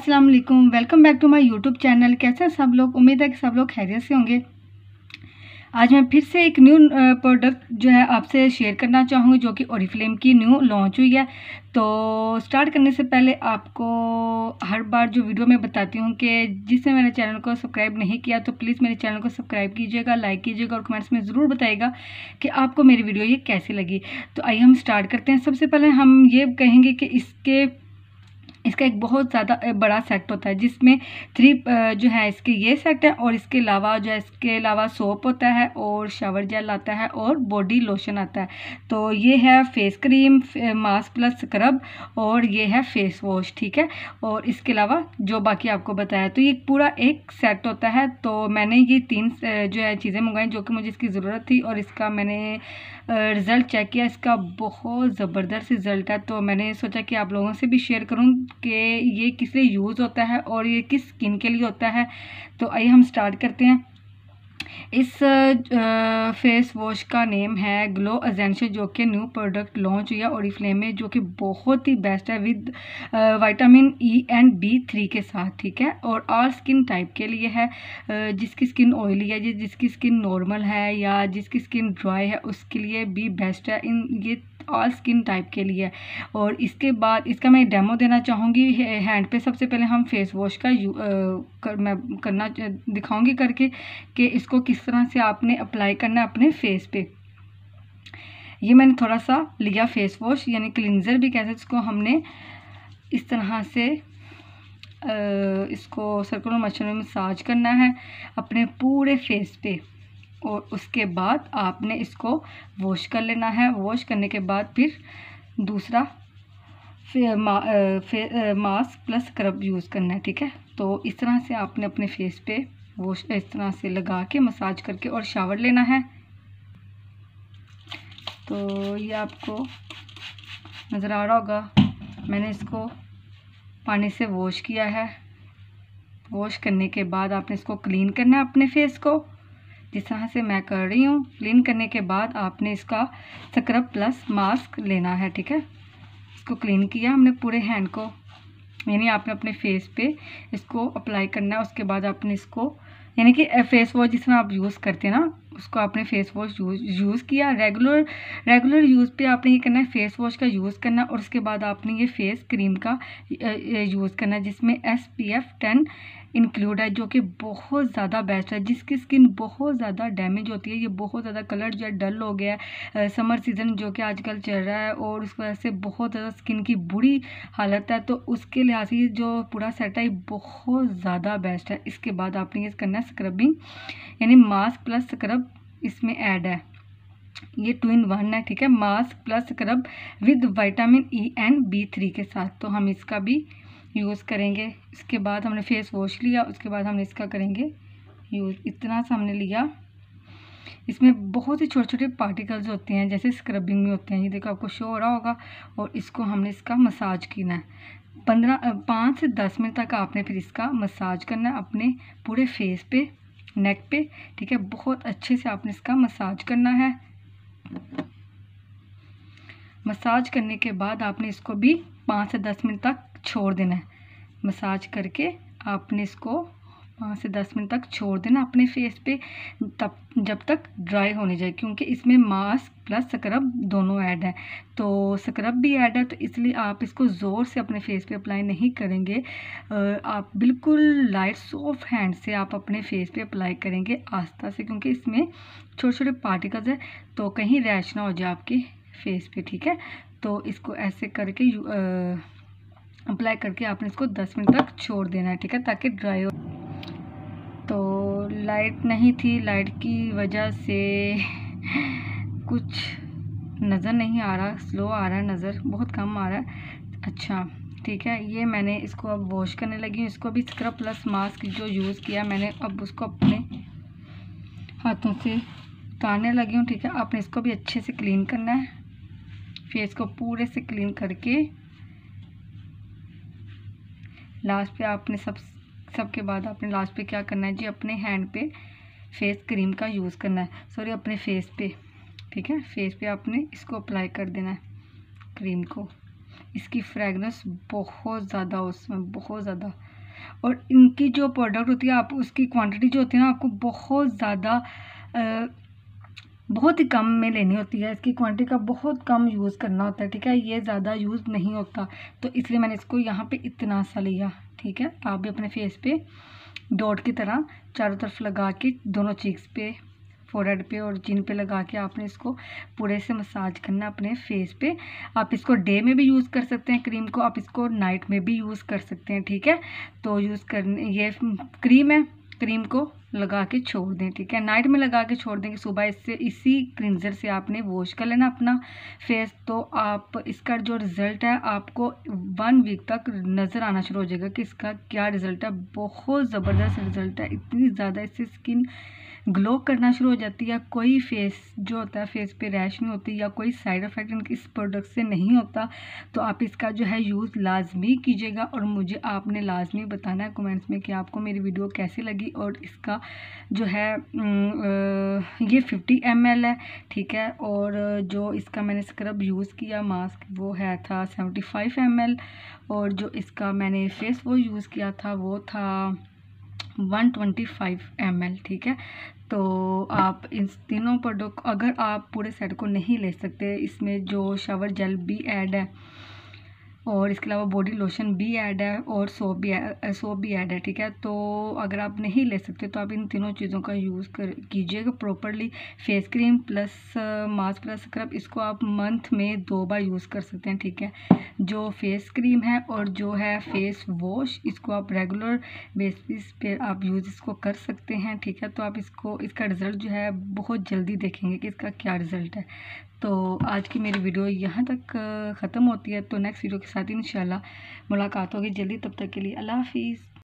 अस्सलाम वालेकुम welcome back to my YouTube channel कैसे हैं सब लोग उम्मीद है कि सब लोग खैरियत से होंगे आज मैं फिर से एक न्यू प्रोडक्ट जो है आपसे शेयर करना चाहूँगी जो कि ओरिफ्लेम की न्यू लॉन्च हुई है तो स्टार्ट करने से पहले आपको हर बार जो वीडियो मैं बताती हूँ कि जिसने मेरे चैनल को सब्सक्राइब नहीं किया तो प्लीज़ मेरे चैनल को सब्सक्राइब कीजिएगा लाइक कीजिएगा और कमेंट्स में ज़रूर बताइएगा कि आपको मेरी वीडियो ये कैसी लगी तो आइए हम स्टार्ट करते हैं सबसे पहले हम ये कहेंगे कि इसके इसका एक बहुत ज़्यादा बड़ा सेट होता है जिसमें थ्री जो है इसके ये सेट है और इसके अलावा जो है इसके अलावा सोप होता है और शावर जेल आता है और बॉडी लोशन आता है तो ये है face cream mask plus scrub और ये है फेस वॉश ठीक है और इसके अलावा जो बाकी आपको बताया तो ये पूरा एक सेट होता है तो मैंने ये तीन जो है चीज़ें मंगाई जो कि मुझे इसकी ज़रूरत थी और इसका मैंने रिज़ल्ट चेक किया इसका बहुत ज़बरदस्त रिज़ल्ट है तो मैंने सोचा कि आप लोगों से भी शेयर करूँ कि ये किस लिए यूज़ होता है और ये किस स्किन के लिए होता है तो आइए हम स्टार्ट करते हैं इस फेस वॉश का नेम है ग्लो अजेंशियल जो कि न्यू प्रोडक्ट लॉन्च हुआ और फ्लेम में जो कि बहुत ही बेस्ट है with vitamin E and B three के साथ ठीक है और ऑल स्किन टाइप के लिए है जिसकी स्किन ऑयली है जिसकी स्किन नॉर्मल है या जिसकी स्किन ड्राई है उसके लिए भी बेस्ट है इन ये ऑल स्किन टाइप के लिए और इसके बाद इसका मैं डेमो देना चाहूँगी हैंड पे सबसे पहले हम फेस वॉश का यू कर, मैं करना दिखाऊँगी करके कि इसको किस तरह से आपने अप्लाई करना अपने फेस पे ये मैंने थोड़ा सा लिया फेस वॉश यानी क्लिनज़र भी कहते हैं इसको हमने इस तरह से इसको सर्कुलर मशीनों में मसाज करना है अपने पूरे फेस पे और उसके बाद आपने इसको वॉश कर लेना है वॉश करने के बाद फिर दूसरा फे, मा, फे, मास्क प्लस स्क्रब यूज़ करना है ठीक है तो इस तरह से आपने अपने फेस पे वॉश इस तरह से लगा के मसाज करके और शावर लेना है तो ये आपको नज़र आ रहा होगा मैंने इसको पानी से वॉश किया है वॉश करने के बाद आपने इसको क्लीन करना है अपने फेस को जिस तरह से मैं कर रही हूँ क्लीन करने के बाद आपने इसका स्क्रब प्लस मास्क लेना है ठीक है इसको क्लीन किया हमने पूरे हैंड को यानी आपने अपने फेस पे इसको अप्लाई करना है उसके बाद आपने इसको यानी कि फेस वॉश जिस तरह आप यूज़ करते हैं ना उसको आपने फेस वॉश यूज़ किया रेगुलर रेगुलर यूज़ पे आपने ये करना है फेस वॉश का यूज़ करना और उसके बाद आपने ये फेस क्रीम का यूज़ करना है जिसमें S P F ten include है जो कि बहुत ज़्यादा बेस्ट है जिसकी स्किन बहुत ज़्यादा डैमेज होती है ये बहुत ज़्यादा कलर जो है डल हो गया है समर सीज़न जो कि आजकल चल रहा है और उस वजह से बहुत ज़्यादा स्किन की बुरी हालत है तो उसके लिहाज से जो पूरा सेट है बहुत ज़्यादा बेस्ट है इसके बाद आपने ये करना है स्क्रबिंग यानी मास्क प्लस स्क्रब इसमें ऐड है ये टू इन वन है ठीक है mask plus scrub with vitamin E and B three के साथ तो हम इसका भी यूज़ करेंगे इसके बाद हमने फेस वॉश लिया उसके बाद हमने इसका करेंगे यूज़ इतना सा हमने लिया इसमें बहुत ही छोटे छोटे पार्टिकल्स होते हैं जैसे स्क्रबिंग में होते हैं ये देखो आपको शो हो रहा होगा और इसको हमने इसका मसाज करना है पंद्रह पाँच से दस मिनट तक आपने फिर इसका मसाज करना है अपने पूरे फेस पे नेक पे ठीक है बहुत अच्छे से आपने इसका मसाज करना है मसाज करने के बाद आपने इसको भी पाँच से दस मिनट तक छोड़ देना है मसाज करके आपने इसको पाँच से दस मिनट तक छोड़ देना अपने फेस पे तब जब तक ड्राई होने जाए क्योंकि इसमें मास्क प्लस स्क्रब दोनों ऐड है तो स्क्रब भी ऐड है तो इसलिए आप इसको ज़ोर से अपने फेस पे अप्लाई नहीं करेंगे आप बिल्कुल लाइट सॉफ्ट हैंड से आप अपने फेस पे अप्लाई करेंगे आस्था से क्योंकि इसमें छोटे छोटे पार्टिकल्स हैं तो कहीं रैश ना हो जाए आपकी फेस पे ठीक है तो इसको ऐसे करके अप्लाई करके आपने इसको 10 मिनट तक छोड़ देना है ठीक है ताकि ड्राई हो तो लाइट नहीं थी लाइट की वजह से कुछ नज़र नहीं आ रहा स्लो आ रहा है नज़र बहुत कम आ रहा है अच्छा ठीक है ये मैंने इसको अब वॉश करने लगी हूँ इसको भी स्क्रब प्लस मास्क जो यूज़ किया मैंने अब उसको अपने हाथों से उतारने लगी हूँ ठीक है आपने इसको भी अच्छे से क्लीन करना है फेस को पूरे से क्लीन करके लास्ट पे आपने सब सबके बाद आपने लास्ट पे क्या करना है जी अपने हैंड पे फेस क्रीम का यूज़ करना है सॉरी अपने फेस पे ठीक है फेस पे आपने इसको अप्लाई कर देना है क्रीम को इसकी फ्रेगनेंस बहुत ज़्यादा उसमें बहुत ज़्यादा और इनकी जो प्रोडक्ट होती है आप उसकी क्वांटिटी जो होती है ना आपको बहुत ज़्यादा बहुत ही कम में लेनी होती है इसकी क्वांटिटी का बहुत कम यूज़ करना होता है ठीक है ये ज़्यादा यूज़ नहीं होता तो इसलिए मैंने इसको यहाँ पे इतना सा लिया ठीक है आप भी अपने फेस पे डॉट की तरह चारों तरफ लगा के दोनों चीक्स पे फोरहेड पे और जिन पे लगा के आपने इसको पूरे से मसाज करना अपने फेस पे आप इसको डे में भी यूज़ कर सकते हैं क्रीम को आप इसको नाइट में भी यूज़ कर सकते हैं ठीक है तो यूज़ करने ये क्रीम है क्रीम को लगा के छोड़ दें ठीक है नाइट में लगा के छोड़ दें कि सुबह इससे इसी क्लिनजर से आपने वॉश कर लेना अपना फेस तो आप इसका जो रिज़ल्ट है आपको वन वीक तक नज़र आना शुरू हो जाएगा कि इसका क्या रिज़ल्ट है बहुत ज़बरदस्त रिज़ल्ट है इतनी ज़्यादा इससे स्किन ग्लो करना शुरू हो जाती है कोई फेस जो होता है फेस पे रैश नहीं होती या कोई साइड इफ़ेक्ट इनके इस प्रोडक्ट से नहीं होता तो आप इसका जो है यूज़ लाजमी कीजिएगा और मुझे आपने लाजमी बताना है कमेंट्स में कि आपको मेरी वीडियो कैसी लगी और इसका जो है ये फिफ्टी एम है ठीक है और जो इसका मैंने स्क्रब यूज़ किया मास्क वो है था सेवेंटी फाइव और जो इसका मैंने फेस वो यूज़ किया था वो था 125 ml ठीक है तो आप इन तीनों प्रोडक्ट अगर आप पूरे सेट को नहीं ले सकते इसमें जो शावर जेल भी ऐड है और इसके अलावा बॉडी लोशन भी ऐड है और सोप भी सोप भी ऐड है ठीक है तो अगर आप नहीं ले सकते तो आप इन तीनों चीज़ों का यूज़ कर कीजिएगा properly face cream plus mask plus scrub इसको आप मंथ में दो बार यूज़ कर सकते हैं ठीक है जो फेस क्रीम है और जो है फेस वॉश इसको आप रेगुलर बेसिस पे आप यूज़ इसको कर सकते हैं ठीक है तो आप इसको इसका रिज़ल्ट जो है बहुत जल्दी देखेंगे कि इसका क्या रिज़ल्ट है तो आज की मेरी वीडियो यहाँ तक ख़त्म होती है तो नेक्स्ट वीडियो के साथ ही इन मुलाकात होगी जल्दी तब तक के लिए अल्लाह हाफिज़